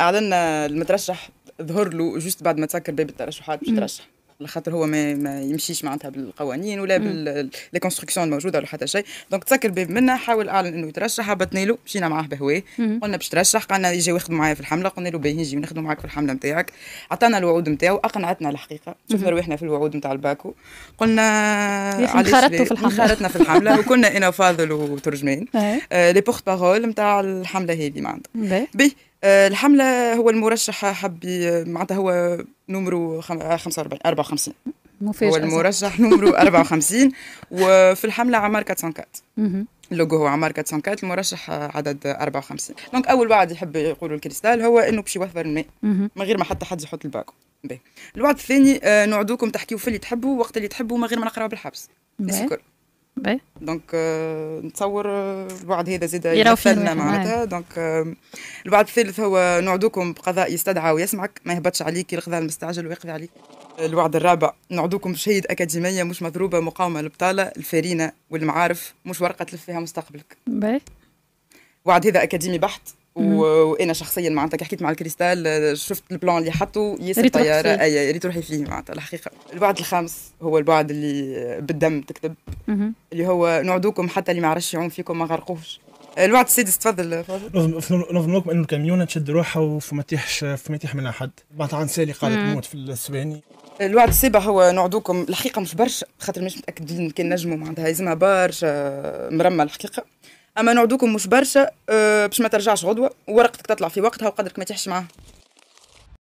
اعلنا المترشح ظهر له جوست بعد ما تسكر باب الترشحات باش يترشح خاطر هو ما, ما يمشيش معناتها بالقوانين ولا باللي كونستركسيون الموجوده ولا حتى شيء دونك تسكر باب منا حاول اعلن انه يترشح هبطنا له مشينا معاه بهواه قلنا باش ترشح قالنا يجي ياخذ معايا في الحمله قلنا له باهي نجي نخدم معاك في الحمله نتاعك عطانا الوعود نتاعو اقنعتنا الحقيقه شفنا روحنا في الوعود نتاع الباكو قلنا انخرطتوا في الحمله انخرطنا في الحمله وكنا انا وفاضل وترجمان لي بوغت بارول نتاع الحمله هذه معناتها آه، الحمله هو المرشح حب معناتها هو نمرو 45 54 هو المرشح نمرو 54 وفي الحمله عمار 404 اللوجو هو عمار 404 المرشح عدد 54 دونك اول وعد يحب يقولوا الكريستال هو انه باش يوفر الماء من غير ما حتى حد يحط الباكو الوعد الثاني آه، نوعدوكم تحكيوا في اللي تحبوا وقت اللي تحبوا من غير ما نقراوا بالحبس الكل باي دونك نتصور الوعد هذا زاد يغفلنا معناتها دونك آه, آه،, نعم. آه، الوعد الثالث هو نعدوكم بقضاء يستدعى ويسمعك ما يهبطش عليك الغذاء المستعجل ويقضي عليك آه، الوعد الرابع نعدوكم بشهيد أكاديمية مش مضروبة مقاومة البطالة الفارينة والمعارف مش ورقة تلف فيها مستقبلك باي وعد هذا أكاديمي بحت وانا شخصيا معناتها كي حكيت مع الكريستال شفت البلان اللي حطوا ياسر طياره اي يا ريت روحي فيه معناتها الحقيقه البعد الخامس هو البعد اللي بالدم تكتب اللي هو نعدوكم حتى اللي ما عرفش يعوم فيكم ما غرقوش الوعد السادس تفضل لكم انه الكاميونه تشد روحها وما تيحش ما يتيح منها حد بعد عن سالي قالت موت في السباني الوعد السابع هو نعدوكم الحقيقه مش برشا خاطر مش متاكدين كان نجموا معناتها يلزمها برشا مرمى الحقيقه اما نعدوكم مش برشا آه، باش ما ترجعش غدوه ورقتك تطلع في وقتها وقدرك ما تحش معاها